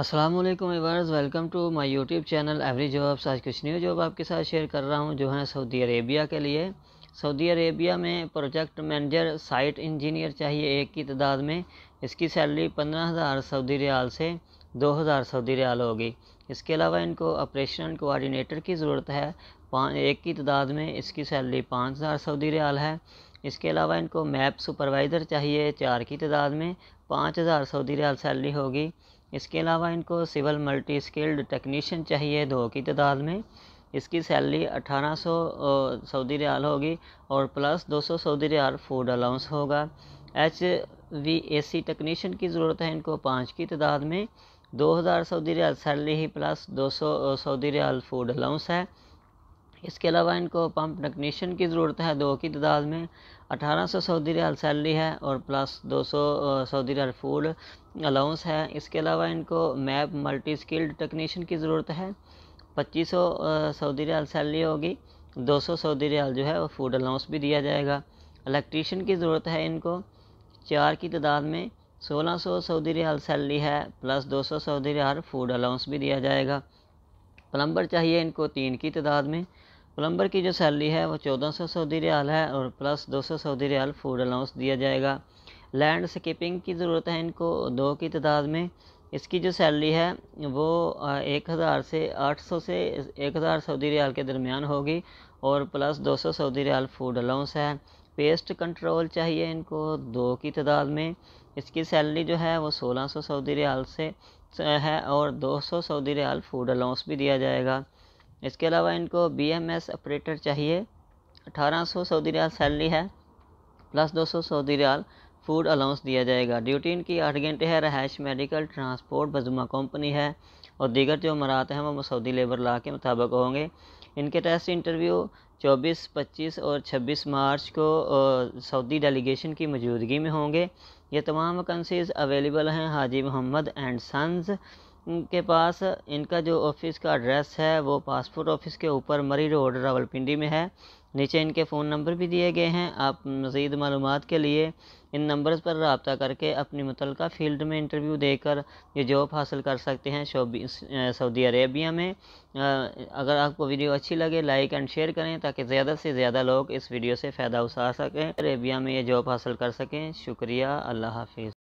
असलम एवर्स welcome to my YouTube channel every jobs आज कुछ न्यू जॉब आपके साथ शेयर कर रहा हूँ जो है सऊदी अरेबिया के लिए सऊदी अरेबिया में प्रोजेक्ट मैनेजर साइट इंजीनियर चाहिए एक की तादाद में इसकी सैलरी पंद्रह हज़ार सऊदी रियाल से 2000 सऊदी रियाल होगी इसके अलावा इनको ऑपरेशनल कोऑर्डिनेटर की ज़रूरत है एक की तादाद में इसकी सैलरी पाँच हज़ार सऊदी रियाल है इसके अलावा इनको मैप सुपरवाइज़र चाहिए चार की तादाद में पाँच हज़ार सऊदी रियाल सैलरी होगी इसके अलावा इनको सिविल मल्टी स्किल्ड टेक्नीशियन चाहिए दो की तादाद में इसकी सैलरी 1800 सऊदी रियाल होगी और plus 200 Saudi riyal food allowance होगा H V A C technician की ज़रूरत है इनको पाँच की तादाद में 2000 सऊदी रियाल सैलरी ही plus 200 Saudi riyal food allowance है इसके अलावा इनको पंप टेक्नीशियन की ज़रूरत है दो की तादाद में 1800 सऊदी रियाल सैलरी है और plus 200 Saudi riyal food allowance है इसके अलावा इनको मैप मल्टी स्किल्ड टेक्नीशियन की ज़रूरत है 2500 सऊदी रियाल सैलरी होगी 200 सऊदी रियाल जो है वो फूड अलाउंस भी दिया जाएगा इलेक्ट्रीशियन की ज़रूरत है इनको चार की तादाद में 1600 सऊदी रियाल सैलरी है plus 200 Saudi riyal food allowance भी दिया जाएगा प्लम्बर चाहिए इनको तीन की तादाद में प्लम्बर की जो सैलरी है वो 1400 सऊदी रियाल है और plus 200 Saudi riyal food allowance दिया जाएगा लैंड स्कीपिंग की ज़रूरत है इनको दो की तादाद में इसकी जो सैलरी है वो एक हज़ार से आठ सौ से एक हज़ार सऊदी रियाल के दरमियान होगी और प्लस दो सौ सऊदी रियाल फूड अलाउंस है पेस्ट कंट्रोल चाहिए इनको दो की तादाद में इसकी सैलरी जो है वो सोलह सौ सऊदी रियाल से है और दो सौ सऊदी रियाल फूड अलाउंस भी दिया जाएगा इसके अलावा इनको बी एम एस ऑपरेटर चाहिए अठारह सौ सऊदी रियाल सैलरी है प्लस दो सौ सऊदी रियाल फूड अलाउंस दिया जाएगा ड्यूटी इनकी आठ घंटे है रहायश मेडिकल ट्रांसपोर्ट बजुमा कंपनी है और दीगर जो अमरात हैं वो मसौदी लेबर ला के मुताबिक होंगे इनके टेस्ट इंटरव्यू 24, 25 और 26 मार्च को सऊदी डेलीगेशन की मौजूदगी में होंगे ये तमाम वकन्सीज़ अवेलेबल हैं हाजी मोहम्मद एंड सन्स के पास इनका जो ऑफिस का एड्रेस है वो पासपोर्ट ऑफिस के ऊपर मरी रोड रावलपिंडी में है नीचे इनके फ़ोन नंबर भी दिए गए हैं आप मज़ीद मालूम के लिए इन नंबर्स पर रबता करके अपनी मुतल फ़ील्ड में इंटरव्यू देकर ये जॉब हासिल कर सकते हैं सऊदी अरेबिया में अगर आपको वीडियो अच्छी लगे लाइक एंड शेयर करें ताकि ज़्यादा से ज़्यादा लोग इस वीडियो से फ़ायदा उठा सकें अरेबिया में ये जॉब हासिल कर सकें शुक्रिया अल्लाह हाफिज़